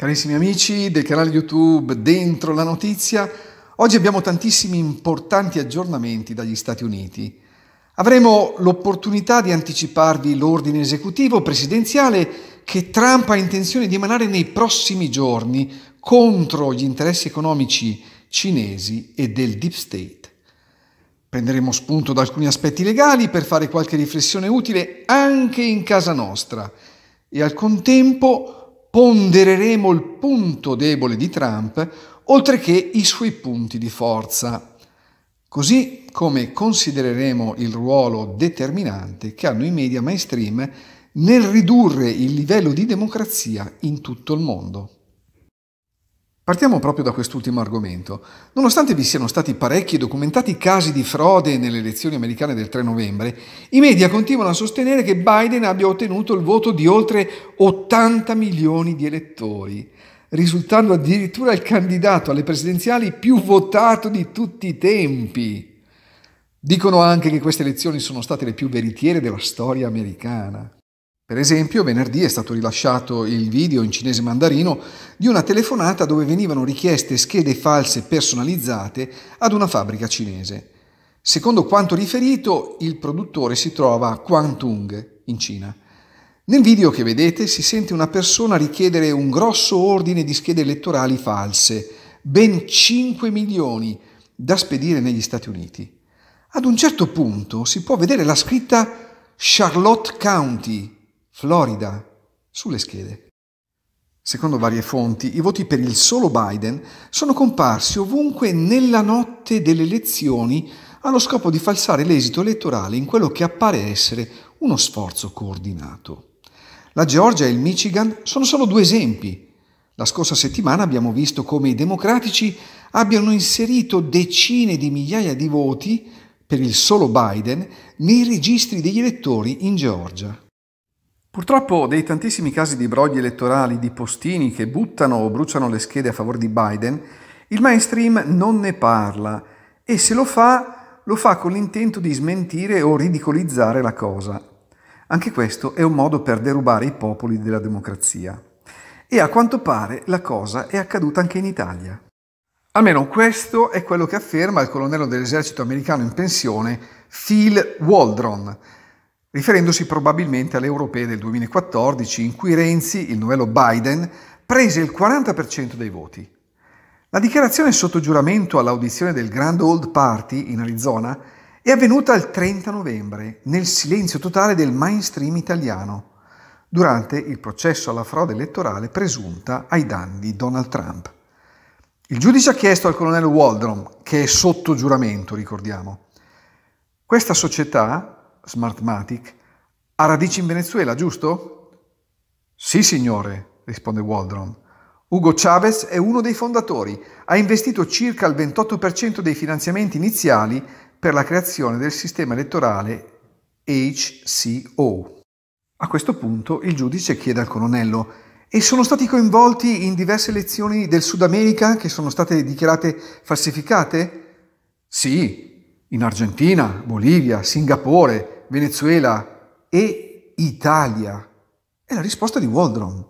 Carissimi amici del canale YouTube Dentro la Notizia, oggi abbiamo tantissimi importanti aggiornamenti dagli Stati Uniti. Avremo l'opportunità di anticiparvi l'ordine esecutivo presidenziale che Trump ha intenzione di emanare nei prossimi giorni contro gli interessi economici cinesi e del Deep State. Prenderemo spunto da alcuni aspetti legali per fare qualche riflessione utile anche in casa nostra e al contempo pondereremo il punto debole di Trump, oltre che i suoi punti di forza, così come considereremo il ruolo determinante che hanno i media mainstream nel ridurre il livello di democrazia in tutto il mondo. Partiamo proprio da quest'ultimo argomento. Nonostante vi siano stati parecchi documentati casi di frode nelle elezioni americane del 3 novembre, i media continuano a sostenere che Biden abbia ottenuto il voto di oltre 80 milioni di elettori, risultando addirittura il candidato alle presidenziali più votato di tutti i tempi. Dicono anche che queste elezioni sono state le più veritiere della storia americana. Per esempio, venerdì è stato rilasciato il video in cinese mandarino di una telefonata dove venivano richieste schede false personalizzate ad una fabbrica cinese. Secondo quanto riferito, il produttore si trova a Quantung, in Cina. Nel video che vedete si sente una persona richiedere un grosso ordine di schede elettorali false, ben 5 milioni, da spedire negli Stati Uniti. Ad un certo punto si può vedere la scritta Charlotte County, Florida sulle schede. Secondo varie fonti, i voti per il solo Biden sono comparsi ovunque nella notte delle elezioni allo scopo di falsare l'esito elettorale in quello che appare essere uno sforzo coordinato. La Georgia e il Michigan sono solo due esempi. La scorsa settimana abbiamo visto come i democratici abbiano inserito decine di migliaia di voti per il solo Biden nei registri degli elettori in Georgia. Purtroppo dei tantissimi casi di brogli elettorali di postini che buttano o bruciano le schede a favore di Biden, il mainstream non ne parla e se lo fa, lo fa con l'intento di smentire o ridicolizzare la cosa. Anche questo è un modo per derubare i popoli della democrazia. E a quanto pare la cosa è accaduta anche in Italia. Almeno questo è quello che afferma il colonnello dell'esercito americano in pensione Phil Waldron, riferendosi probabilmente alle europee del 2014 in cui Renzi, il novello Biden, prese il 40% dei voti. La dichiarazione sotto giuramento all'audizione del Grand Old Party in Arizona è avvenuta il 30 novembre, nel silenzio totale del mainstream italiano, durante il processo alla frode elettorale presunta ai danni di Donald Trump. Il giudice ha chiesto al colonnello Waldron, che è sotto giuramento, ricordiamo, questa società, Smartmatic, ha radici in Venezuela, giusto? Sì, signore, risponde Waldron. Ugo Chavez è uno dei fondatori, ha investito circa il 28% dei finanziamenti iniziali per la creazione del sistema elettorale HCO. A questo punto il giudice chiede al colonnello e sono stati coinvolti in diverse elezioni del Sud America che sono state dichiarate falsificate? Sì, in Argentina, Bolivia, Singapore, Venezuela e Italia? È la risposta di Waldron.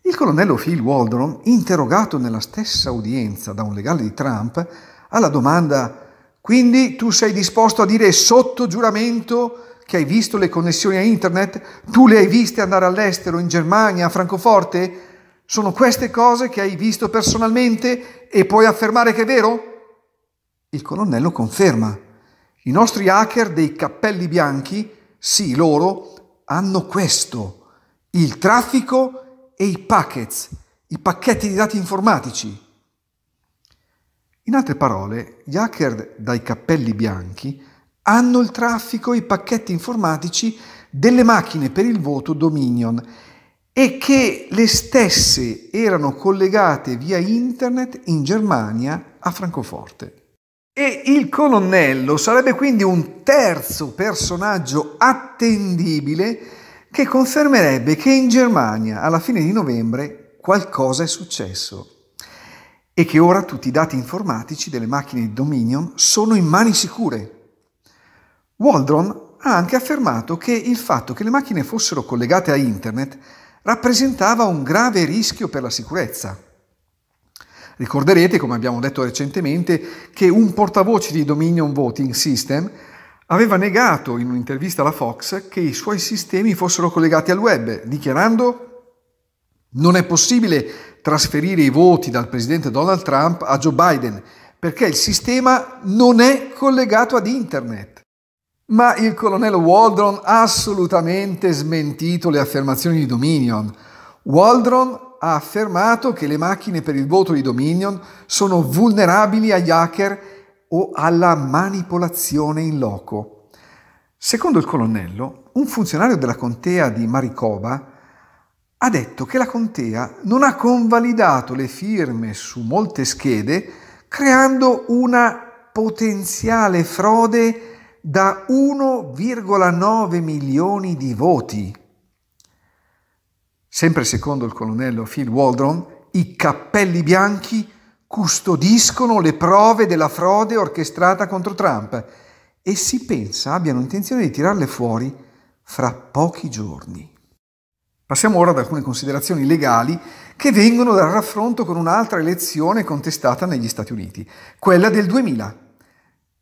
Il colonnello Phil Waldron, interrogato nella stessa udienza da un legale di Trump, alla domanda quindi tu sei disposto a dire sotto giuramento che hai visto le connessioni a internet? Tu le hai viste andare all'estero, in Germania, a Francoforte? Sono queste cose che hai visto personalmente e puoi affermare che è vero? Il colonnello conferma. I nostri hacker dei cappelli bianchi, sì, loro, hanno questo, il traffico e i packets, i pacchetti di dati informatici. In altre parole, gli hacker dai cappelli bianchi hanno il traffico e i pacchetti informatici delle macchine per il voto Dominion e che le stesse erano collegate via internet in Germania a Francoforte. E il colonnello sarebbe quindi un terzo personaggio attendibile che confermerebbe che in Germania alla fine di novembre qualcosa è successo e che ora tutti i dati informatici delle macchine di Dominion sono in mani sicure. Waldron ha anche affermato che il fatto che le macchine fossero collegate a internet rappresentava un grave rischio per la sicurezza. Ricorderete, come abbiamo detto recentemente, che un portavoce di Dominion Voting System aveva negato in un'intervista alla Fox che i suoi sistemi fossero collegati al web, dichiarando non è possibile trasferire i voti dal presidente Donald Trump a Joe Biden perché il sistema non è collegato ad internet. Ma il colonnello Waldron ha assolutamente smentito le affermazioni di Dominion. Waldron ha affermato che le macchine per il voto di Dominion sono vulnerabili agli hacker o alla manipolazione in loco. Secondo il colonnello, un funzionario della contea di Maricoba ha detto che la contea non ha convalidato le firme su molte schede creando una potenziale frode da 1,9 milioni di voti. Sempre secondo il colonnello Phil Waldron, i cappelli bianchi custodiscono le prove della frode orchestrata contro Trump e si pensa abbiano intenzione di tirarle fuori fra pochi giorni. Passiamo ora ad alcune considerazioni legali che vengono dal raffronto con un'altra elezione contestata negli Stati Uniti, quella del 2000.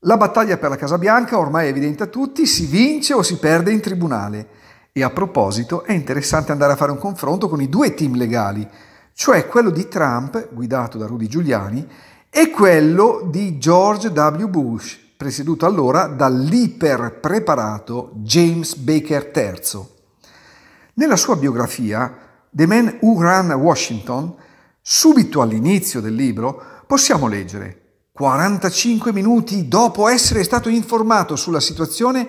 La battaglia per la Casa Bianca, ormai è evidente a tutti, si vince o si perde in tribunale. E a proposito, è interessante andare a fare un confronto con i due team legali, cioè quello di Trump, guidato da Rudy Giuliani, e quello di George W. Bush, presieduto allora dall'iperpreparato James Baker III. Nella sua biografia, The Man Who Ran Washington, subito all'inizio del libro, possiamo leggere 45 minuti dopo essere stato informato sulla situazione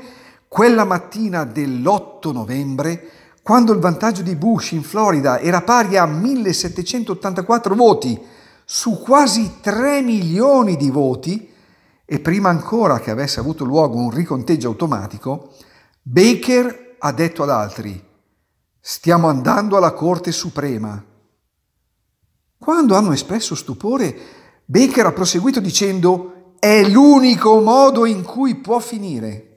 quella mattina dell'8 novembre, quando il vantaggio di Bush in Florida era pari a 1784 voti su quasi 3 milioni di voti, e prima ancora che avesse avuto luogo un riconteggio automatico, Baker ha detto ad altri, stiamo andando alla Corte Suprema. Quando hanno espresso stupore, Baker ha proseguito dicendo, è l'unico modo in cui può finire.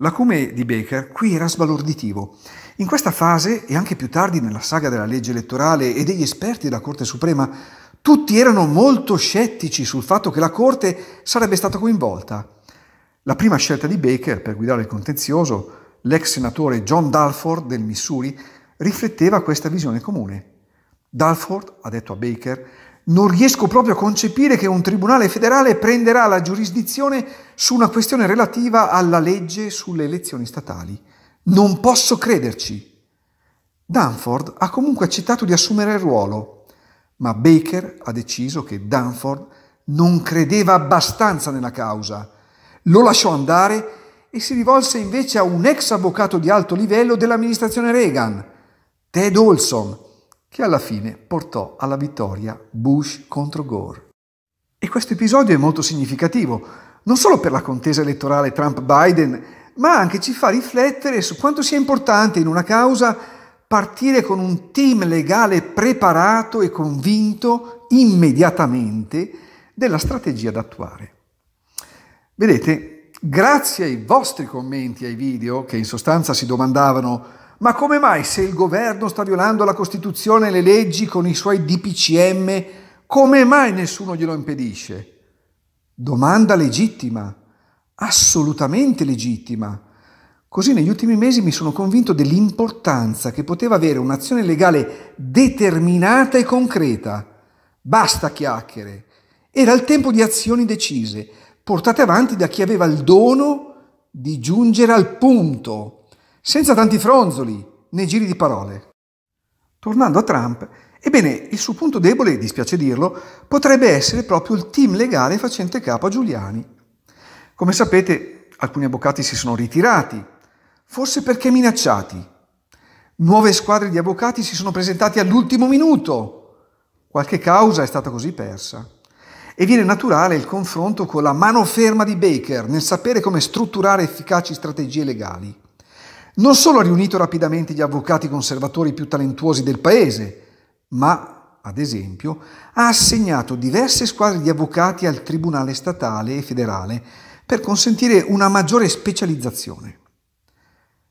L'acume di Baker qui era sbalorditivo. In questa fase e anche più tardi nella saga della legge elettorale e degli esperti della Corte Suprema, tutti erano molto scettici sul fatto che la Corte sarebbe stata coinvolta. La prima scelta di Baker per guidare il contenzioso, l'ex senatore John Dalford del Missouri, rifletteva questa visione comune. Dalford ha detto a Baker non riesco proprio a concepire che un tribunale federale prenderà la giurisdizione su una questione relativa alla legge sulle elezioni statali. Non posso crederci. Danford ha comunque accettato di assumere il ruolo, ma Baker ha deciso che Danford non credeva abbastanza nella causa. Lo lasciò andare e si rivolse invece a un ex avvocato di alto livello dell'amministrazione Reagan, Ted Olson, che alla fine portò alla vittoria Bush contro Gore. E questo episodio è molto significativo, non solo per la contesa elettorale Trump-Biden, ma anche ci fa riflettere su quanto sia importante in una causa partire con un team legale preparato e convinto immediatamente della strategia da attuare. Vedete, grazie ai vostri commenti ai video, che in sostanza si domandavano ma come mai se il governo sta violando la Costituzione e le leggi con i suoi DPCM, come mai nessuno glielo impedisce? Domanda legittima, assolutamente legittima. Così negli ultimi mesi mi sono convinto dell'importanza che poteva avere un'azione legale determinata e concreta. Basta chiacchiere. Era il tempo di azioni decise, portate avanti da chi aveva il dono di giungere al punto senza tanti fronzoli né giri di parole. Tornando a Trump, ebbene, il suo punto debole, dispiace dirlo, potrebbe essere proprio il team legale facente capo a Giuliani. Come sapete, alcuni avvocati si sono ritirati, forse perché minacciati. Nuove squadre di avvocati si sono presentati all'ultimo minuto. Qualche causa è stata così persa. E viene naturale il confronto con la mano ferma di Baker nel sapere come strutturare efficaci strategie legali non solo ha riunito rapidamente gli avvocati conservatori più talentuosi del paese, ma, ad esempio, ha assegnato diverse squadre di avvocati al Tribunale statale e federale per consentire una maggiore specializzazione.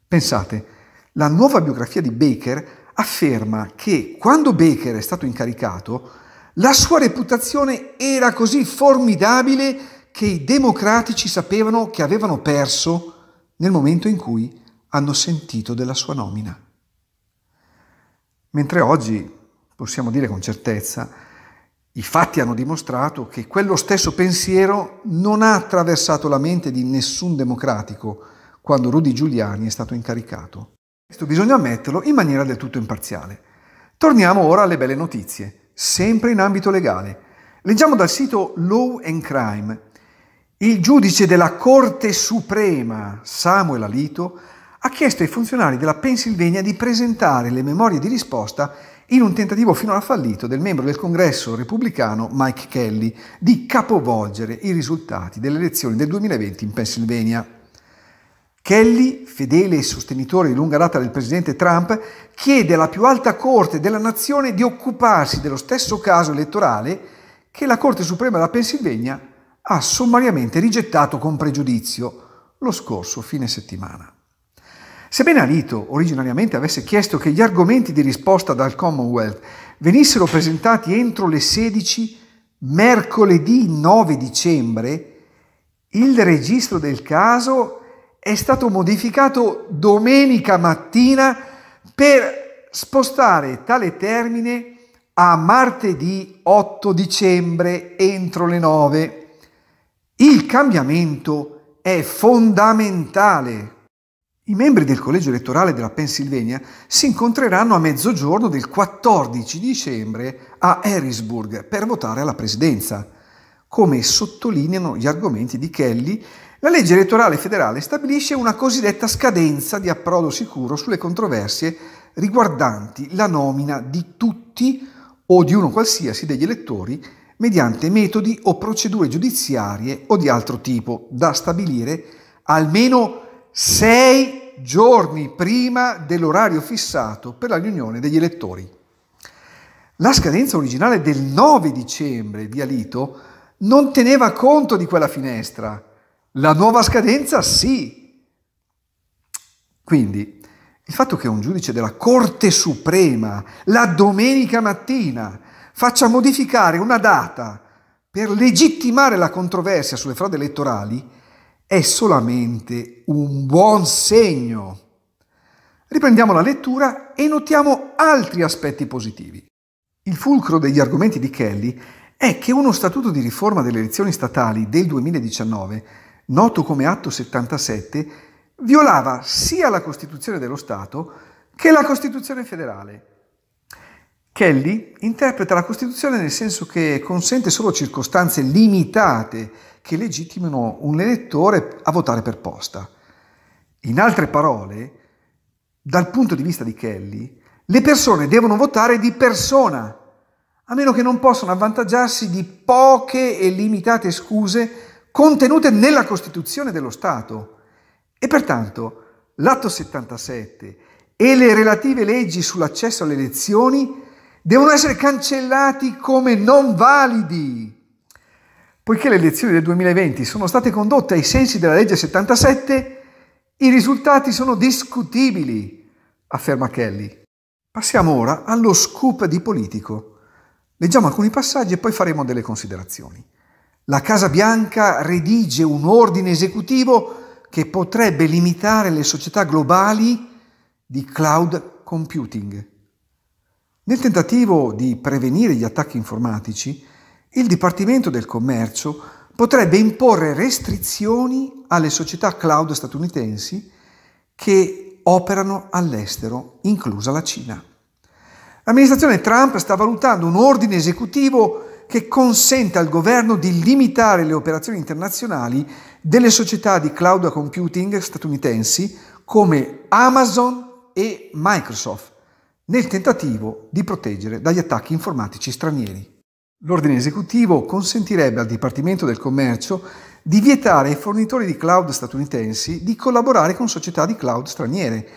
Pensate, la nuova biografia di Baker afferma che quando Baker è stato incaricato, la sua reputazione era così formidabile che i democratici sapevano che avevano perso nel momento in cui hanno sentito della sua nomina. Mentre oggi possiamo dire con certezza, i fatti hanno dimostrato che quello stesso pensiero non ha attraversato la mente di nessun democratico quando Rudy Giuliani è stato incaricato. Questo bisogna ammetterlo in maniera del tutto imparziale. Torniamo ora alle belle notizie, sempre in ambito legale. Leggiamo dal sito Law and Crime. Il giudice della Corte Suprema, Samuel Alito, ha chiesto ai funzionari della Pennsylvania di presentare le memorie di risposta in un tentativo finora fallito del membro del congresso repubblicano Mike Kelly di capovolgere i risultati delle elezioni del 2020 in Pennsylvania. Kelly, fedele e sostenitore di lunga data del presidente Trump, chiede alla più alta corte della nazione di occuparsi dello stesso caso elettorale che la Corte Suprema della Pennsylvania ha sommariamente rigettato con pregiudizio lo scorso fine settimana. Sebbene Alito originariamente avesse chiesto che gli argomenti di risposta dal Commonwealth venissero presentati entro le 16 mercoledì 9 dicembre, il registro del caso è stato modificato domenica mattina per spostare tale termine a martedì 8 dicembre entro le 9. Il cambiamento è fondamentale i membri del collegio elettorale della Pennsylvania si incontreranno a mezzogiorno del 14 dicembre a Harrisburg per votare alla presidenza. Come sottolineano gli argomenti di Kelly, la legge elettorale federale stabilisce una cosiddetta scadenza di approdo sicuro sulle controversie riguardanti la nomina di tutti o di uno qualsiasi degli elettori mediante metodi o procedure giudiziarie o di altro tipo da stabilire almeno sei giorni prima dell'orario fissato per la riunione degli elettori. La scadenza originale del 9 dicembre di Alito non teneva conto di quella finestra, la nuova scadenza sì. Quindi il fatto che un giudice della Corte Suprema la domenica mattina faccia modificare una data per legittimare la controversia sulle frodi elettorali è solamente un buon segno. Riprendiamo la lettura e notiamo altri aspetti positivi. Il fulcro degli argomenti di Kelly è che uno statuto di riforma delle elezioni statali del 2019, noto come Atto 77, violava sia la Costituzione dello Stato che la Costituzione federale Kelly interpreta la Costituzione nel senso che consente solo circostanze limitate che legittimino un elettore a votare per posta. In altre parole, dal punto di vista di Kelly, le persone devono votare di persona, a meno che non possano avvantaggiarsi di poche e limitate scuse contenute nella Costituzione dello Stato. E pertanto l'atto 77 e le relative leggi sull'accesso alle elezioni devono essere cancellati come non validi. Poiché le elezioni del 2020 sono state condotte ai sensi della legge 77, i risultati sono discutibili, afferma Kelly. Passiamo ora allo scoop di politico. Leggiamo alcuni passaggi e poi faremo delle considerazioni. La Casa Bianca redige un ordine esecutivo che potrebbe limitare le società globali di cloud computing. Nel tentativo di prevenire gli attacchi informatici, il Dipartimento del Commercio potrebbe imporre restrizioni alle società cloud statunitensi che operano all'estero, inclusa la Cina. L'amministrazione Trump sta valutando un ordine esecutivo che consente al governo di limitare le operazioni internazionali delle società di cloud computing statunitensi come Amazon e Microsoft nel tentativo di proteggere dagli attacchi informatici stranieri. L'ordine esecutivo consentirebbe al Dipartimento del Commercio di vietare ai fornitori di cloud statunitensi di collaborare con società di cloud straniere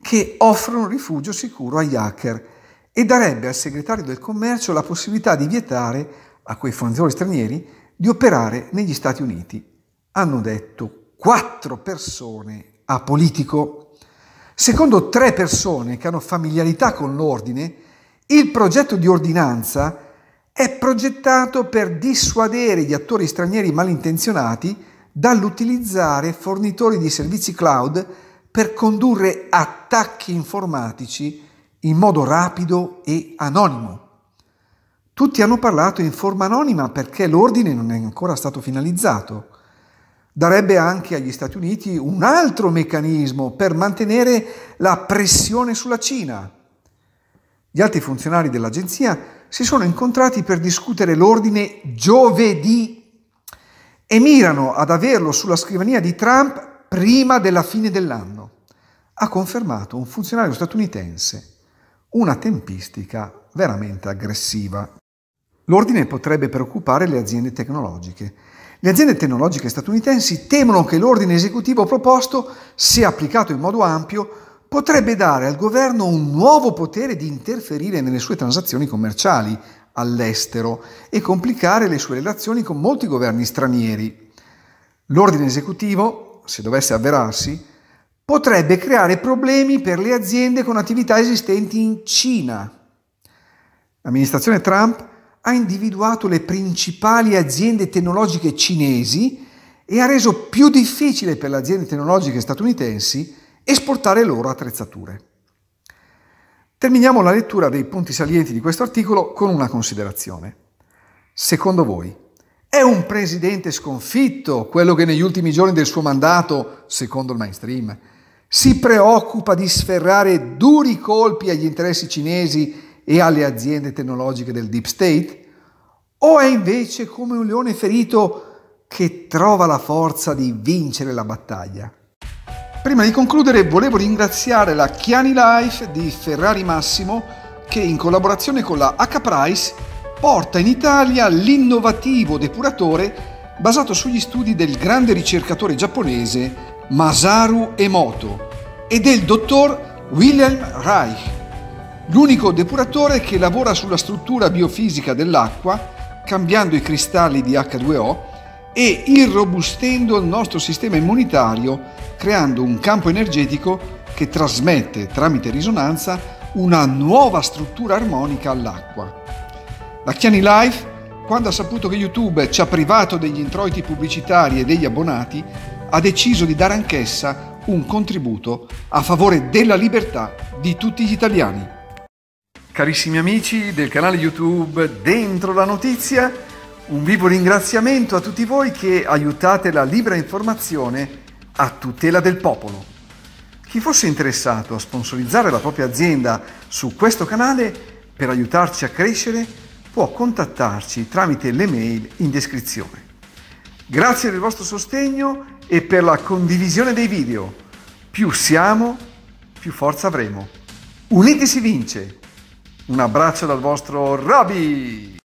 che offrono rifugio sicuro agli hacker e darebbe al segretario del commercio la possibilità di vietare a quei fornitori stranieri di operare negli Stati Uniti. Hanno detto quattro persone a politico Secondo tre persone che hanno familiarità con l'ordine, il progetto di ordinanza è progettato per dissuadere gli attori stranieri malintenzionati dall'utilizzare fornitori di servizi cloud per condurre attacchi informatici in modo rapido e anonimo. Tutti hanno parlato in forma anonima perché l'ordine non è ancora stato finalizzato darebbe anche agli Stati Uniti un altro meccanismo per mantenere la pressione sulla Cina. Gli altri funzionari dell'agenzia si sono incontrati per discutere l'ordine giovedì e mirano ad averlo sulla scrivania di Trump prima della fine dell'anno, ha confermato un funzionario statunitense, una tempistica veramente aggressiva. L'ordine potrebbe preoccupare le aziende tecnologiche, le aziende tecnologiche statunitensi temono che l'ordine esecutivo proposto, se applicato in modo ampio, potrebbe dare al governo un nuovo potere di interferire nelle sue transazioni commerciali all'estero e complicare le sue relazioni con molti governi stranieri. L'ordine esecutivo, se dovesse avverarsi, potrebbe creare problemi per le aziende con attività esistenti in Cina. L'amministrazione Trump ha individuato le principali aziende tecnologiche cinesi e ha reso più difficile per le aziende tecnologiche statunitensi esportare loro attrezzature. Terminiamo la lettura dei punti salienti di questo articolo con una considerazione. Secondo voi, è un presidente sconfitto quello che negli ultimi giorni del suo mandato, secondo il mainstream, si preoccupa di sferrare duri colpi agli interessi cinesi e alle aziende tecnologiche del deep state? O è invece come un leone ferito che trova la forza di vincere la battaglia? Prima di concludere volevo ringraziare la Chiani Life di Ferrari Massimo che in collaborazione con la H-Price porta in Italia l'innovativo depuratore basato sugli studi del grande ricercatore giapponese Masaru Emoto e del dottor Wilhelm Reich l'unico depuratore che lavora sulla struttura biofisica dell'acqua, cambiando i cristalli di H2O e irrobustendo il nostro sistema immunitario, creando un campo energetico che trasmette tramite risonanza una nuova struttura armonica all'acqua. La Chiani Life, quando ha saputo che YouTube ci ha privato degli introiti pubblicitari e degli abbonati, ha deciso di dare anch'essa un contributo a favore della libertà di tutti gli italiani. Carissimi amici del canale YouTube Dentro la Notizia, un vivo ringraziamento a tutti voi che aiutate la libera informazione a tutela del popolo. Chi fosse interessato a sponsorizzare la propria azienda su questo canale per aiutarci a crescere può contattarci tramite le mail in descrizione. Grazie del vostro sostegno e per la condivisione dei video. Più siamo, più forza avremo. Uniti si vince! Un abbraccio dal vostro Roby!